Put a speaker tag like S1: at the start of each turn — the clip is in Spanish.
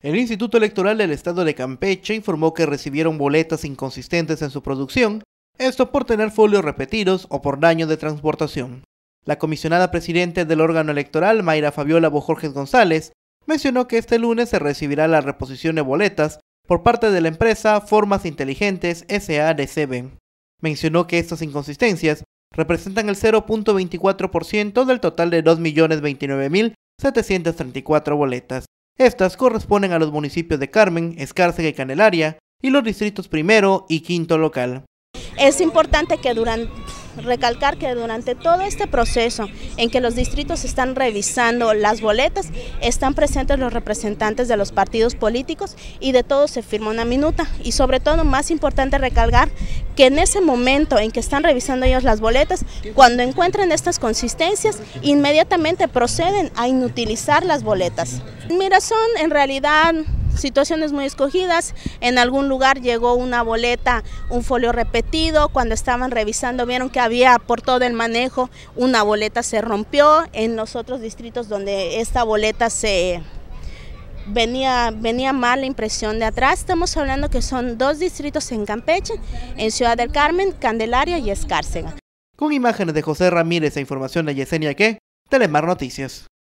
S1: El Instituto Electoral del Estado de Campeche informó que recibieron boletas inconsistentes en su producción, esto por tener folios repetidos o por daño de transportación. La comisionada presidente del órgano electoral, Mayra Fabiola Bojorges González, mencionó que este lunes se recibirá la reposición de boletas por parte de la empresa Formas Inteligentes SADCB. Mencionó que estas inconsistencias representan el 0.24% del total de 2.029.734 boletas. Estas corresponden a los municipios de Carmen, Escárcega y Canelaria y los distritos primero y quinto local.
S2: Es importante que durante, recalcar que durante todo este proceso en que los distritos están revisando las boletas, están presentes los representantes de los partidos políticos y de todos se firma una minuta. Y sobre todo, más importante recalcar que en ese momento en que están revisando ellos las boletas, cuando encuentran estas consistencias, inmediatamente proceden a inutilizar las boletas. Mira, son en realidad situaciones muy escogidas. En algún lugar llegó una boleta, un folio repetido. Cuando estaban revisando vieron que había por todo el manejo una boleta se rompió. En los otros distritos donde esta boleta se venía, venía mal la impresión de atrás. Estamos hablando que son dos distritos en Campeche, en Ciudad del Carmen, Candelaria y Escárcega.
S1: Con imágenes de José Ramírez e información de Yesenia Que, Telemar Noticias.